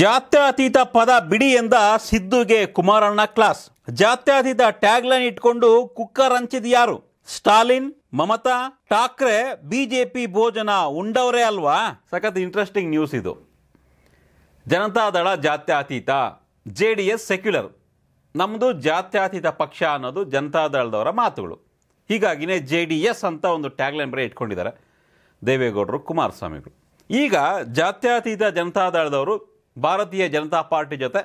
ಜಾತ್ಯತೀತ ಪದ ಬಿಡಿ ಎಂದ ಸಿದ್ದುಗೆ ಕುಮಾರಣ್ಣ ಕ್ಲಾಸ್ ಜಾತ್ಯತೀತ ಟ್ಯಾಗ್ಲೈನ್ ಇಟ್ಕೊಂಡು ಕುಕ್ಕರ್ ಹಂಚಿದ ಯಾರು ಸ್ಟಾಲಿನ್ ಮಮತಾ ಠಾಕ್ರೆ ಬಿಜೆಪಿ ಭೋಜನ ಉಂಡವರೇ ಅಲ್ವಾ ಸಖತ್ ಇಂಟ್ರೆಸ್ಟಿಂಗ್ ನ್ಯೂಸ್ ಇದು ಜನತಾದಳ ಜಾತ್ಯತೀತ ಜೆ ಡಿ ಎಸ್ ಸೆಕ್ಯುಲರ್ ನಮ್ಮದು ಜಾತ್ಯತೀತ ಪಕ್ಷ ಅನ್ನೋದು ಜನತಾದಳದವರ ಮಾತುಗಳು ಹೀಗಾಗಿನೇ ಜೆ ಡಿ ಎಸ್ ಅಂತ ಒಂದು ಟ್ಯಾಗ್ಲೈನ್ ಬರೀ ಇಟ್ಕೊಂಡಿದ್ದಾರೆ ದೇವೇಗೌಡರು ಕುಮಾರಸ್ವಾಮಿಗಳು ಈಗ ಜಾತ್ಯತೀತ ಜನತಾದಳದವರು ಭಾರತೀಯ ಜನತಾ ಪಾರ್ಟಿ ಜೊತೆ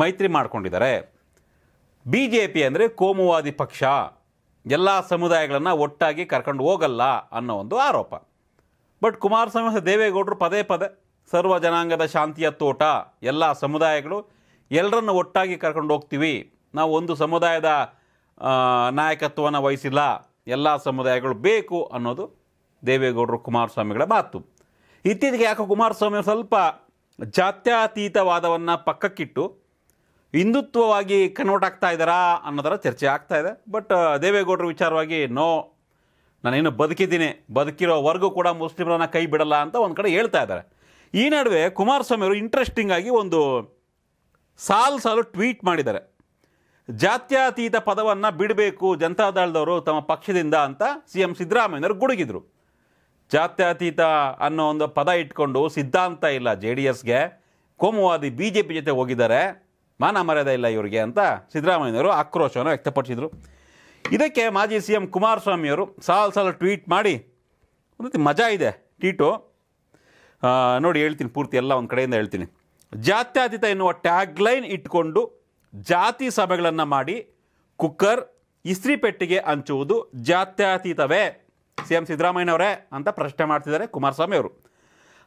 ಮೈತ್ರಿ ಮಾಡಿಕೊಂಡಿದ್ದಾರೆ ಬಿ ಜೆ ಪಿ ಅಂದರೆ ಕೋಮುವಾದಿ ಪಕ್ಷ ಎಲ್ಲ ಸಮುದಾಯಗಳನ್ನು ಒಟ್ಟಾಗಿ ಕರ್ಕೊಂಡು ಹೋಗಲ್ಲ ಅನ್ನೋ ಒಂದು ಆರೋಪ ಬಟ್ ಕುಮಾರಸ್ವಾಮಿ ದೇವೇಗೌಡರು ಪದೇ ಪದೇ ಸರ್ವ ಜನಾಂಗದ ಶಾಂತಿಯ ತೋಟ ಎಲ್ಲ ಸಮುದಾಯಗಳು ಎಲ್ಲರನ್ನು ಒಟ್ಟಾಗಿ ಕರ್ಕೊಂಡು ಹೋಗ್ತೀವಿ ನಾವು ಒಂದು ಸಮುದಾಯದ ನಾಯಕತ್ವವನ್ನು ವಹಿಸಿಲ್ಲ ಎಲ್ಲ ಸಮುದಾಯಗಳು ಬೇಕು ಅನ್ನೋದು ದೇವೇಗೌಡರು ಕುಮಾರಸ್ವಾಮಿಗಳ ಮಾತು ಇತ್ತೀಚೆಗೆ ಯಾಕೋ ಕುಮಾರಸ್ವಾಮಿ ಸ್ವಲ್ಪ ಜಾತ್ಯತೀತವಾದವನ್ನು ಪಕ್ಕಕ್ಕಿಟ್ಟು ಹಿಂದುತ್ವವಾಗಿ ಕನ್ವರ್ಟ್ ಆಗ್ತಾ ಇದ್ದಾರಾ ಅನ್ನೋದರ ಚರ್ಚೆ ಆಗ್ತಾ ಇದೆ ಬಟ್ uh, ದೇವೇಗೌಡರ ವಿಚಾರವಾಗಿ ನೋ ನಾನೇನು ಬದುಕಿದ್ದೀನಿ ಬದುಕಿರೋವರೆಗೂ ಕೂಡ ಮುಸ್ಲಿಮರನ್ನ ಕೈ ಬಿಡಲ್ಲ ಅಂತ ಒಂದು ಕಡೆ ಹೇಳ್ತಾ ಇದ್ದಾರೆ ಈ ನಡುವೆ ಕುಮಾರಸ್ವಾಮಿ ಅವರು ಇಂಟ್ರೆಸ್ಟಿಂಗ್ ಆಗಿ ಒಂದು ಸಾಲು ಸಾಲು ಟ್ವೀಟ್ ಮಾಡಿದ್ದಾರೆ ಜಾತ್ಯತೀತ ಪದವನ್ನು ಬಿಡಬೇಕು ಜನತಾದಳದವರು ತಮ್ಮ ಪಕ್ಷದಿಂದ ಅಂತ ಸಿ ಎಂ ಸಿದ್ದರಾಮಯ್ಯನವರು ಗುಡುಗಿದ್ರು ಜಾತ್ಯತೀತ ಅನ್ನೋ ಒಂದು ಪದ ಇಟ್ಕೊಂಡು ಸಿದ್ಧಾಂತ ಇಲ್ಲ ಜೆ ಡಿ ಎಸ್ಗೆ ಕೋಮುವಾದಿ ಬಿ ಜೆ ಪಿ ಜೊತೆ ಹೋಗಿದ್ದಾರೆ ಮಾನ ಮರ್ಯಾದೆ ಇಲ್ಲ ಇವರಿಗೆ ಅಂತ ಸಿದ್ದರಾಮಯ್ಯನವರು ಆಕ್ರೋಶವನ್ನು ವ್ಯಕ್ತಪಡಿಸಿದರು ಇದಕ್ಕೆ ಮಾಜಿ ಸಿ ಎಂ ಕುಮಾರಸ್ವಾಮಿಯವರು ಸಾಲು ಸಾಲು ಟ್ವೀಟ್ ಮಾಡಿ ಒಂದು ರೀತಿ ಮಜಾ ಇದೆ ಟ್ವೀಟು ನೋಡಿ ಹೇಳ್ತೀನಿ ಪೂರ್ತಿ ಎಲ್ಲ ಒಂದು ಕಡೆಯಿಂದ ಹೇಳ್ತೀನಿ ಜಾತ್ಯತೀತ ಎನ್ನುವ ಟ್ಯಾಗ್ಲೈನ್ ಇಟ್ಕೊಂಡು ಜಾತಿ ಸಭೆಗಳನ್ನು ಮಾಡಿ ಕುಕ್ಕರ್ ಇಸ್ತ್ರಿ ಪೆಟ್ಟಿಗೆ ಹಂಚುವುದು ಜಾತ್ಯತೀತವೇ ಸಿ ಎಂ ಸಿದ್ದರಾಮಯ್ಯನವರೇ ಅಂತ ಪ್ರಶ್ನೆ ಮಾಡ್ತಿದ್ದಾರೆ ಕುಮಾರಸ್ವಾಮಿ ಅವರು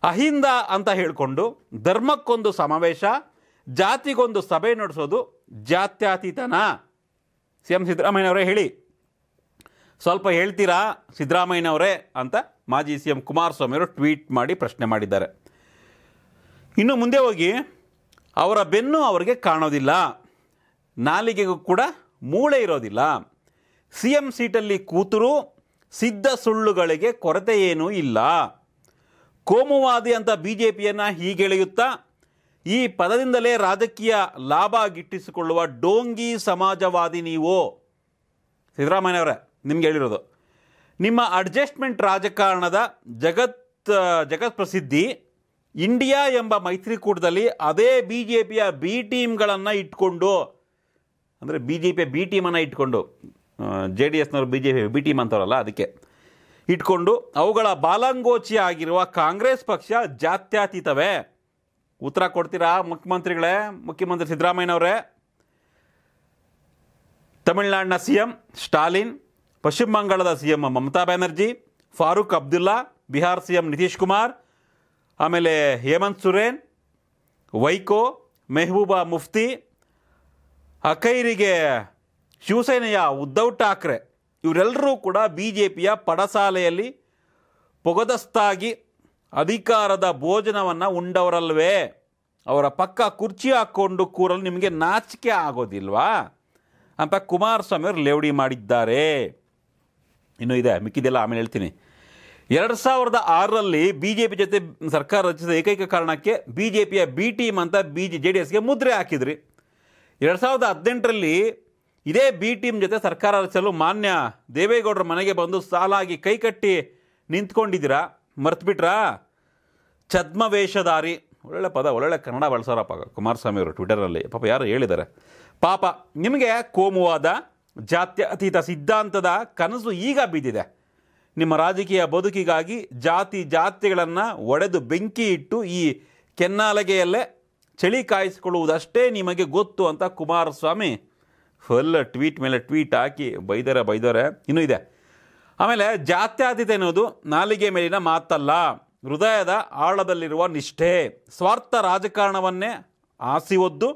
ಅಹಿಂದ ಅಂತ ಹೇಳಿಕೊಂಡು ಧರ್ಮಕ್ಕೊಂದು ಸಮಾವೇಶ ಜಾತಿಗೊಂದು ಸಭೆ ನಡೆಸೋದು ಜಾತ್ಯಾತೀತನ ಸಿ ಎಂ ಸಿದ್ದರಾಮಯ್ಯವರೇ ಹೇಳಿ ಸ್ವಲ್ಪ ಹೇಳ್ತೀರಾ ಸಿದ್ದರಾಮಯ್ಯವರೇ ಅಂತ ಮಾಜಿ ಸಿ ಎಂ ಅವರು ಟ್ವೀಟ್ ಮಾಡಿ ಪ್ರಶ್ನೆ ಮಾಡಿದ್ದಾರೆ ಇನ್ನು ಮುಂದೆ ಹೋಗಿ ಅವರ ಬೆನ್ನು ಅವರಿಗೆ ಕಾಣೋದಿಲ್ಲ ನಾಲಿಗೆಗೂ ಕೂಡ ಮೂಳೆ ಇರೋದಿಲ್ಲ ಸಿ ಎಂ ಸೀಟಲ್ಲಿ ಕೂತರೂ ಸಿದ್ಧ ಸುಳ್ಳುಗಳಿಗೆ ಕೊರತೆ ಏನೂ ಇಲ್ಲ ಕೋಮುವಾದಿ ಅಂತ ಬಿ ಜೆ ಪಿಯನ್ನು ಹೀಗೆಳೆಯುತ್ತಾ ಈ ಪದದಿಂದಲೇ ರಾಜಕೀಯ ಲಾಭ ಗಿಟ್ಟಿಸಿಕೊಳ್ಳುವ ಡೋಂಗಿ ಸಮಾಜವಾದಿ ನೀವು ಸಿದ್ದರಾಮಯ್ಯವರೇ ನಿಮ್ಗೆ ಹೇಳಿರೋದು ನಿಮ್ಮ ಅಡ್ಜಸ್ಟ್ಮೆಂಟ್ ರಾಜಕಾರಣದ ಜಗತ್ ಜಗತ್ ಪ್ರಸಿದ್ಧಿ ಇಂಡಿಯಾ ಎಂಬ ಮೈತ್ರಿಕೂಟದಲ್ಲಿ ಅದೇ ಬಿ ಜೆ ಪಿಯ ಬಿ ಟೀಮ್ಗಳನ್ನು ಇಟ್ಕೊಂಡು ಅಂದರೆ ಬಿ ಜೆ ಪಿಯ ಬಿ ಟೀಮನ್ನು ಇಟ್ಕೊಂಡು ಜೆ ಡಿ ಎಸ್ನವರು B J P B T ಅಂತವರಲ್ಲ ಅದಕ್ಕೆ ಇಟ್ಕೊಂಡು ಅವುಗಳ ಬಾಲಂಗೋಚಿ ಆಗಿರುವ ಕಾಂಗ್ರೆಸ್ ಪಕ್ಷ ಜಾತ್ಯತೀತವೇ ಉತ್ತರ ಕೊಡ್ತೀರಾ ಮುಖ್ಯಮಂತ್ರಿಗಳೇ ಮುಖ್ಯಮಂತ್ರಿ ಸಿದ್ದರಾಮಯ್ಯನವರೇ ತಮಿಳ್ನಾಡಿನ ಸಿ ಎಂ ಸ್ಟಾಲಿನ್ ಪಶ್ಚಿಮ ಬಂಗಾಳದ C M Mamata Banerjee Farooq Abdullah Bihar C M Nitish Kumar ಆಮೇಲೆ ಹೇಮಂತ್ ಸುರೇನ್ ವೈಕೋ ಮೆಹಬೂಬಾ ಮುಫ್ತಿ ಅಕೈರಿಗೆ ಶಿವಸೇನೆಯ ಉದ್ಧವ್ ಠಾಕ್ರೆ ಇವರೆಲ್ಲರೂ ಕೂಡ ಬಿ ಜೆ ಪಿಯ ಪಡಸಾಲೆಯಲ್ಲಿ ಪೊಗದಸ್ತಾಗಿ ಅಧಿಕಾರದ ಭೋಜನವನ್ನು ಉಂಡವರಲ್ವೇ ಅವರ ಪಕ್ಕ ಕುರ್ಚಿ ಹಾಕ್ಕೊಂಡು ಕೂರಲು ನಿಮಗೆ ನಾಚಿಕೆ ಆಗೋದಿಲ್ವಾ ಅಂತ ಕುಮಾರಸ್ವಾಮಿ ಅವರು ಲೇವಡಿ ಮಾಡಿದ್ದಾರೆ ಇನ್ನೂ ಇದೆ ಮಿಕ್ಕಿದೆಲ್ಲ ಆಮೇಲೆ ಹೇಳ್ತೀನಿ ಎರಡು ಸಾವಿರದ ಆರರಲ್ಲಿ ಬಿ ಜೆ ಪಿ ಜೊತೆ ಸರ್ಕಾರ ರಚಿಸಿದ ಏಕೈಕ ಕಾರಣಕ್ಕೆ ಬಿ ಜೆ ಪಿಯ ಬಿ ಟೀಮ್ ಅಂತ ಬಿ ಜೆ ಜೆ ಡಿ ಎಸ್ಗೆ ಮುದ್ರೆ ಹಾಕಿದ್ರಿ ಎರಡು ಸಾವಿರದ ಹದಿನೆಂಟರಲ್ಲಿ ಇದೇ ಬಿ ಟೀಮ್ ಜೊತೆ ಸರ್ಕಾರ ರಚಿಸಲು ಮಾನ್ಯ ದೇವೇಗೌಡರ ಮನೆಗೆ ಬಂದು ಸಾಲಾಗಿ ಕೈಕಟ್ಟಿ ನಿಂತ್ಕೊಂಡಿದ್ದೀರಾ ಮರ್ತುಬಿಟ್ರಾ ಛದ್ಮವೇಷಧಾರಿ ಒಳ್ಳೆ ಪದ ಒಳ್ಳೆ ಕನ್ನಡ ಬಳಸೋರಪ್ಪ ಕುಮಾರಸ್ವಾಮಿ ಅವರು ಟ್ವಿಟರಲ್ಲಿ ಪಾಪ ಯಾರು ಹೇಳಿದ್ದಾರೆ ಪಾಪ ನಿಮಗೆ ಕೋಮುವಾದ ಜಾತ್ಯತೀತ ಸಿದ್ಧಾಂತದ ಕನಸು ಈಗ ಬಿದ್ದಿದೆ ನಿಮ್ಮ ರಾಜಕೀಯ ಬದುಕಿಗಾಗಿ ಜಾತಿ ಜಾತಿಗಳನ್ನು ಒಡೆದು ಬೆಂಕಿ ಇಟ್ಟು ಈ ಕೆನ್ನಾಲಗೆಯಲ್ಲೇ ಚಳಿ ಕಾಯಿಸಿಕೊಳ್ಳುವುದಷ್ಟೇ ನಿಮಗೆ ಗೊತ್ತು ಅಂತ ಕುಮಾರಸ್ವಾಮಿ ಫುಲ್ ಟ್ವೀಟ್ ಮೇಲೆ ಟ್ವೀಟ್ ಹಾಕಿ ಬೈದರೆ ಬೈದೋರೆ ಇನ್ನೂ ಇದೆ ಆಮೇಲೆ ಜಾತ್ಯಾತೀತ ಅನ್ನೋದು ನಾಲಿಗೆ ಮೇಲಿನ ಮಾತಲ್ಲ ಹೃದಯದ ಆಳದಲ್ಲಿರುವ ನಿಷ್ಠೆ ಸ್ವಾರ್ಥ ರಾಜಕಾರಣವನ್ನೇ ಆಸಿವದ್ದು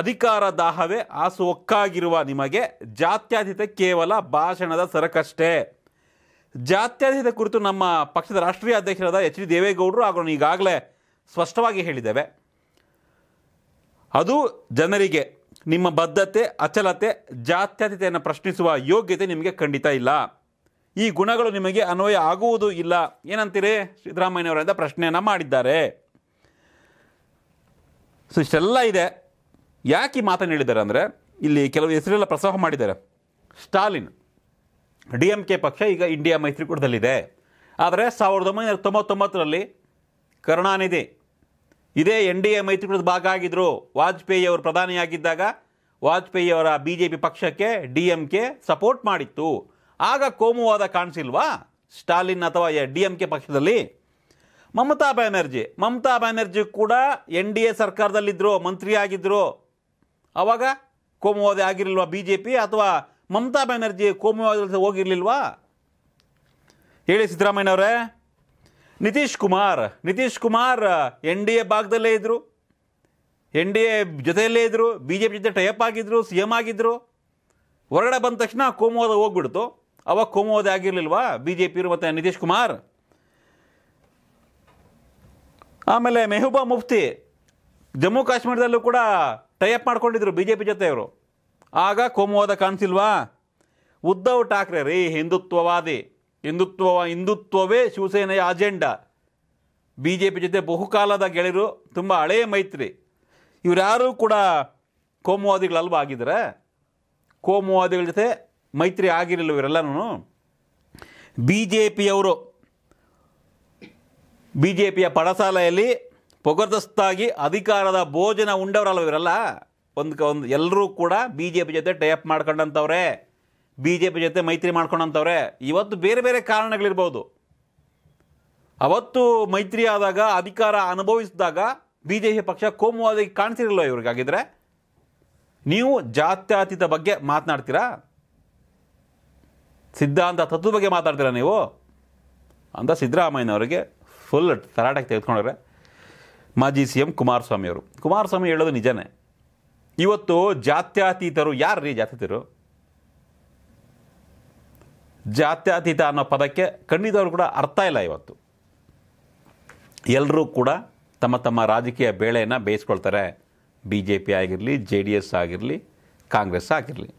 ಅಧಿಕಾರ ದಾಹವೇ ಆಸು ಒಕ್ಕಾಗಿರುವ ನಿಮಗೆ ಜಾತ್ಯಾತೀತ ಕೇವಲ ಭಾಷಣದ ಸರಕಷ್ಟೇ ಜಾತ್ಯಾತೀತ ಕುರಿತು ನಮ್ಮ ಪಕ್ಷದ ರಾಷ್ಟ್ರೀಯ ಅಧ್ಯಕ್ಷರಾದ ಎಚ್ ಡಿ ದೇವೇಗೌಡರು ಹಾಗೂ ಈಗಾಗಲೇ ಸ್ಪಷ್ಟವಾಗಿ ಹೇಳಿದ್ದೇವೆ ಅದು ಜನರಿಗೆ ನಿಮ್ಮ ಬದ್ಧತೆ ಅಚಲತೆ ಜಾತ್ಯತೆಯನ್ನು ಪ್ರಶ್ನಿಸುವ ಯೋಗ್ಯತೆ ನಿಮಗೆ ಖಂಡಿತ ಇಲ್ಲ ಈ ಗುಣಗಳು ನಿಮಗೆ ಅನ್ವಯ ಆಗುವುದು ಇಲ್ಲ ಏನಂತೀರಿ ಸಿದ್ದರಾಮಯ್ಯನವರಿಂದ ಪ್ರಶ್ನೆಯನ್ನು ಮಾಡಿದ್ದಾರೆ ಸೊ ಇಷ್ಟೆಲ್ಲ ಇದೆ ಯಾಕೆ ಈ ಮಾತನ್ನು ಹೇಳಿದ್ದಾರೆ ಅಂದರೆ ಇಲ್ಲಿ ಕೆಲವು ಹೆಸರೆಲ್ಲ ಪ್ರಸವ ಮಾಡಿದ್ದಾರೆ ಸ್ಟಾಲಿನ್ ಡಿ ಎಮ್ ಕೆ ಪಕ್ಷ ಈಗ ಇಂಡಿಯಾ ಮೈತ್ರಿಕೂಟದಲ್ಲಿದೆ ಆದರೆ ಸಾವಿರದ ಒಂಬೈನೂರ ತೊಂಬತ್ತೊಂಬತ್ತರಲ್ಲಿ ಕರುಣಾನಿಧಿ ಇದೇ ಎನ್ ಡಿ ಎ ಮೈತ್ರಿಕೂಟದ ಭಾಗ ಆಗಿದ್ದರು ವಾಜಪೇಯಿ ಅವರು ಪ್ರಧಾನಿಯಾಗಿದ್ದಾಗ ವಾಜಪೇಯಿ ಅವರ ಬಿ ಜೆ ಪಿ ಪಕ್ಷಕ್ಕೆ ಡಿ ಎಂ ಕೆ ಸಪೋರ್ಟ್ ಮಾಡಿತ್ತು ಆಗ ಕೋಮುವಾದ ಕಾಣಿಸಿಲ್ವಾ ಸ್ಟಾಲಿನ್ ಅಥವಾ ಡಿ ಎಂ ಕೆ ಪಕ್ಷದಲ್ಲಿ ಮಮತಾ ಬ್ಯಾನರ್ಜಿ ಮಮತಾ ಬ್ಯಾನರ್ಜಿ ಕೂಡ ಎನ್ ಡಿ ಎ ಸರ್ಕಾರದಲ್ಲಿದ್ದರು ಮಂತ್ರಿಯಾಗಿದ್ದರು ಆವಾಗ ಕೋಮುವಾದಿ ಆಗಿರಲಿಲ್ವ ಬಿ ಜೆ ಪಿ ಅಥವಾ ಮಮತಾ ಬ್ಯಾನರ್ಜಿ ಕೋಮುವಾದ ಹೋಗಿರಲಿಲ್ವಾ ಹೇಳಿ ಸಿದ್ದರಾಮಯ್ಯನವರೇ Nitish Kumar Nitish Kumar N D A ಭಾಗದಲ್ಲೇ ಇದ್ದರು ಎನ್ ಡಿ ಎ ಜೊತೆಯಲ್ಲೇ ಇದ್ದರು ಬಿ ಜೆ ಪಿ ಜೊತೆ ಟೈಅಪ್ ಆಗಿದ್ದರು ಸಿ ಎಮ್ ಆಗಿದ್ದರು ಹೊರಗಡೆ ಬಂದ ತಕ್ಷಣ ಕೋಮುವಾದ ಹೋಗ್ಬಿಡ್ತು ಅವಾಗ ಕೋಮುವಾದ ಆಗಿರಲಿಲ್ವಾ ಬಿ ಜೆ ಪಿರು ಮತ್ತು ನಿತೀಶ್ ಕುಮಾರ್ ಆಮೇಲೆ ಮೆಹಬೂಬಾ ಮುಫ್ತಿ ಜಮ್ಮು ಕಾಶ್ಮೀರದಲ್ಲೂ ಕೂಡ ಟೈಅಪ್ ಮಾಡ್ಕೊಂಡಿದ್ರು ಬಿ ಜೆ ಪಿ ಜೊತೆಯವರು ಆಗ ಕೋಮುವಾದ ಕಾಣಿಸಿಲ್ವಾ ಉದ್ಧವ್ ಠಾಕ್ರೆ ರೀ ಹಿಂದುತ್ವವಾದಿ ಹಿಂದುತ್ವ ಹಿಂದುತ್ವವೇ ಶಿವಸೇನೆಯ ಅಜೆಂಡಾ ಬಿ ಜೆ ಪಿ ಜೊತೆ ಬಹುಕಾಲದ ಗೆಳೆಯರು ತುಂಬ ಹಳೆಯ ಮೈತ್ರಿ ಇವರ್ಯಾರೂ ಕೂಡ ಕೋಮುವಾದಿಗಳಲ್ವ ಆಗಿದ್ದಾರೆ ಕೋಮುವಾದಿಗಳ ಜೊತೆ ಮೈತ್ರಿ ಆಗಿರಲಿಲ್ಲ ಇವರೆಲ್ಲನೂ ಬಿ ಜೆ ಪಿಯವರು ಬಿ ಜೆ ಪಿಯ ಪಡಸಾಲೆಯಲ್ಲಿ ಪೊಗದಸ್ತಾಗಿ ಅಧಿಕಾರದ ಭೋಜನ ಉಂಡವರಲ್ಲ ಇವರೆಲ್ಲ ಒಂದು ಒಂದು ಎಲ್ಲರೂ ಕೂಡ ಬಿ ಜೆ ಪಿ ಜೊತೆ ಟೈಪ್ ಮಾಡ್ಕೊಂಡಂಥವ್ರೆ ಬಿ ಜೆ ಪಿ ಜೊತೆ ಮೈತ್ರಿ ಮಾಡ್ಕೊಂಡಂಥವ್ರೆ ಇವತ್ತು ಬೇರೆ ಬೇರೆ ಕಾರಣಗಳಿರ್ಬೋದು ಅವತ್ತು ಮೈತ್ರಿ ಆದಾಗ ಅಧಿಕಾರ ಅನುಭವಿಸಿದಾಗ ಬಿ ಜೆ ಪಿ ಪಕ್ಷ ಕೋಮುವಾದಾಗಿ ಕಾಣಿಸಿರಲ್ವ ಇವ್ರಿಗಾಗಿದ್ರೆ ನೀವು ಜಾತ್ಯಾತೀತ ಬಗ್ಗೆ ಮಾತನಾಡ್ತೀರಾ ಸಿದ್ಧಾಂತ ತತ್ವದ ಬಗ್ಗೆ ಮಾತಾಡ್ತೀರಾ ನೀವು ಅಂತ ಸಿದ್ದರಾಮಯ್ಯನವರಿಗೆ ಫುಲ್ ತರಾಟೆಗೆ ತೆಗೆದುಕೊಂಡ್ರೆ ಮಾಜಿ ಸಿ ಎಂ ಕುಮಾರಸ್ವಾಮಿಯವರು ಕುಮಾರಸ್ವಾಮಿ ಹೇಳೋದು ನಿಜನೇ ಇವತ್ತು ಜಾತ್ಯಾತೀತರು ಯಾರು ರೀ ಜಾತ್ಯತೀತರು ಜಾತ್ಯತೀತ ಅನ್ನೋ ಪದಕ್ಕೆ ಖಂಡಿತವ್ರು ಕೂಡ ಅರ್ಥ ಇಲ್ಲ ಇವತ್ತು ಎಲ್ಲರೂ ಕೂಡ ತಮ್ಮ ತಮ್ಮ ರಾಜಕೀಯ ಬೇಳೆಯನ್ನು ಬೇಯಿಸ್ಕೊಳ್ತಾರೆ ಬಿ ಜೆ ಪಿ ಆಗಿರಲಿ ಜೆ ಡಿ ಎಸ್ ಆಗಿರಲಿ ಕಾಂಗ್ರೆಸ್ ಆಗಿರಲಿ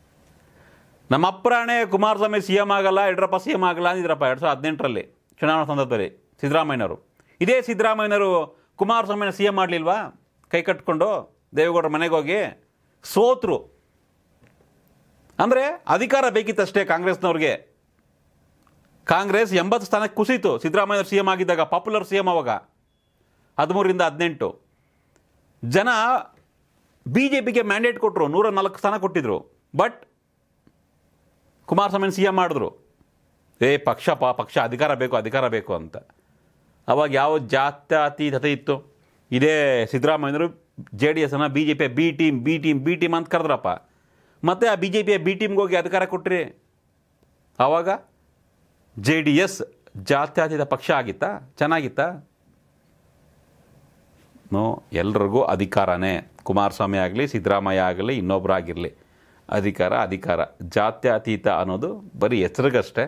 ನಮ್ಮ ಅಪ್ರಾಣೆ ಕುಮಾರಸ್ವಾಮಿ ಸಿ ಎಂ ಆಗಲ್ಲ ಯಡಿಯೂರಪ್ಪ ಸಿ ಎಂ ಆಗಲ್ಲ ಅಂದಿದ್ರಪ್ಪ ಎರಡು ಸಾವಿರದ ಹದಿನೆಂಟರಲ್ಲಿ ಚುನಾವಣಾ ಸಂದರ್ಭದಲ್ಲಿ ಸಿದ್ದರಾಮಯ್ಯನವರು ಇದೇ ಸಿದ್ದರಾಮಯ್ಯನವರು ಕುಮಾರಸ್ವಾಮಿನ ಸಿ ಎಂ ಮಾಡಲಿಲ್ವಾ ಕೈ ಕಟ್ಕೊಂಡು ದೇವೇಗೌಡರ ಮನೆಗೆ ಹೋಗಿ ಸೋತರು ಅಂದರೆ ಅಧಿಕಾರ ಬೇಕಿತ್ತಷ್ಟೇ ಕಾಂಗ್ರೆಸ್ನವ್ರಿಗೆ ಕಾಂಗ್ರೆಸ್ ಎಂಬತ್ತು ಸ್ಥಾನಕ್ಕೆ ಕುಸಿತು ಸಿದ್ದರಾಮಯ್ಯ ಸಿ ಎಂ ಆಗಿದ್ದಾಗ ಪಾಪ್ಯುಲರ್ ಸಿ ಎಂ ಅವಾಗ ಹದಿಮೂರಿಂದ ಹದಿನೆಂಟು ಜನ ಬಿ ಜೆ ಪಿಗೆ ಮ್ಯಾಂಡೇಟ್ ಕೊಟ್ಟರು ನೂರ ನಾಲ್ಕು ಸ್ಥಾನ ಕೊಟ್ಟಿದ್ರು ಬಟ್ ಕುಮಾರಸ್ವಾಮಿ ಸಿ ಎಂ ಮಾಡಿದ್ರು ಏ ಪಕ್ಷ ಪಾ ಪಕ್ಷ ಅಧಿಕಾರ ಬೇಕು ಅಧಿಕಾರ ಬೇಕು ಅಂತ ಅವಾಗ ಯಾವ ಜಾತ್ಯತೀತತೆ ಇತ್ತು ಇದೇ ಸಿದ್ದರಾಮಯ್ಯರು ಜೆ ಡಿ ಎಸ್ನ B J P B team B team B team ಅಂತ ಕರೆದ್ರಪ್ಪ ಮತ್ತು ಆ ಬಿ ಜೆ ಪಿಯ ಬಿ ಟೀಮ್ಗೆ ಹೋಗಿ ಅಧಿಕಾರ ಕೊಟ್ಟ್ರಿ ಆವಾಗ ಜೆ ಡಿ ಎಸ್ ಜಾತ್ಯತೀತ ಪಕ್ಷ ಆಗಿತ್ತಾ ಚೆನ್ನಾಗಿತ್ತಾ ನೋ ಎಲ್ರಿಗೂ ಅಧಿಕಾರನೇ ಕುಮಾರಸ್ವಾಮಿ ಆಗಲಿ ಸಿದ್ದರಾಮಯ್ಯ ಆಗಲಿ ಇನ್ನೊಬ್ಬರಾಗಿರಲಿ ಅಧಿಕಾರ ಅಧಿಕಾರ ಜಾತ್ಯತೀತ ಅನ್ನೋದು ಬರೀ ಹೆಸರಿಗಷ್ಟೇ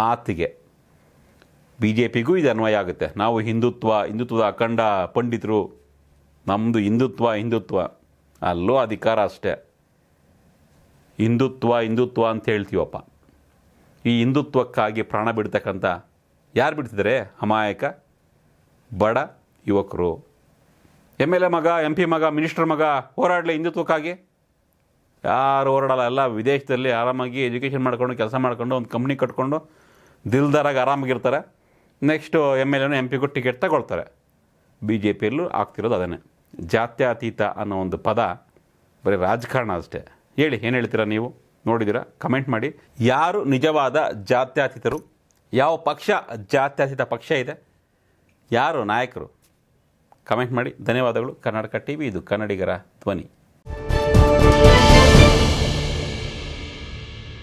ಮಾತಿಗೆ ಬಿ ಜೆ ಪಿಗೂ ಇದು ಅನ್ವಯ ಆಗುತ್ತೆ ನಾವು ಹಿಂದುತ್ವ ಹಿಂದುತ್ವದ ಅಖಂಡ ಪಂಡಿತರು ನಮ್ಮದು ಹಿಂದುತ್ವ ಹಿಂದುತ್ವ ಅಲ್ಲೂ ಅಧಿಕಾರ ಅಷ್ಟೇ ಹಿಂದುತ್ವ ಹಿಂದುತ್ವ ಅಂತ ಹೇಳ್ತೀವಪ್ಪ ಈ ಹಿಂದುತ್ವಕ್ಕಾಗಿ ಪ್ರಾಣ ಬಿಡ್ತಕ್ಕಂಥ ಯಾರು ಬಿಡ್ತಿದ್ದಾರೆ ಅಮಾಯಕ ಬಡ ಯುವಕರು ಎಮ್ ಎಲ್ ಎ ಮಗ ಎಂ ಪಿ ಮಗ ಮಿನಿಸ್ಟರ್ ಮಗ ಹೋರಾಡಲಿ ಹಿಂದುತ್ವಕ್ಕಾಗಿ ಯಾರು ಹೋರಾಡಲ್ಲ ಎಲ್ಲ ವಿದೇಶದಲ್ಲಿ ಆರಾಮಾಗಿ ಎಜುಕೇಷನ್ ಮಾಡ್ಕೊಂಡು ಕೆಲಸ ಮಾಡ್ಕೊಂಡು ಒಂದು ಕಂಪ್ನಿ ಕಟ್ಕೊಂಡು ದಿಲ್ದಾರಾಗ ಆರಾಮಾಗಿರ್ತಾರೆ ನೆಕ್ಸ್ಟು ಎಮ್ ಎಲ್ ಎನೂ ಎಂ ಪಿಗೂ ಟಿಕೆಟ್ ತಗೊಳ್ತಾರೆ ಬಿ ಜೆ ಪಿಯಲ್ಲೂ ಆಗ್ತಿರೋದು ಅದನ್ನೇ ಜಾತ್ಯಾತೀತ ಅನ್ನೋ ಒಂದು ಪದ ಬರೀ ರಾಜಕಾರಣ ಅಷ್ಟೇ ಹೇಳಿ ಏನು ಹೇಳ್ತೀರಾ ನೀವು ನೋಡಿದ್ದೀರಾ ಕಮೆಂಟ್ ಮಾಡಿ ಯಾರು ನಿಜವಾದ ಜಾತ್ಯತೀತರು ಯಾವ ಪಕ್ಷ ಜಾತ್ಯತೀತ ಪಕ್ಷ ಇದೆ ಯಾರು ನಾಯಕರು ಕಮೆಂಟ್ ಮಾಡಿ ಧನ್ಯವಾದಗಳು ಕರ್ನಾಟಕ ಟಿ ಇದು ಕನ್ನಡಿಗರ ಧ್ವನಿ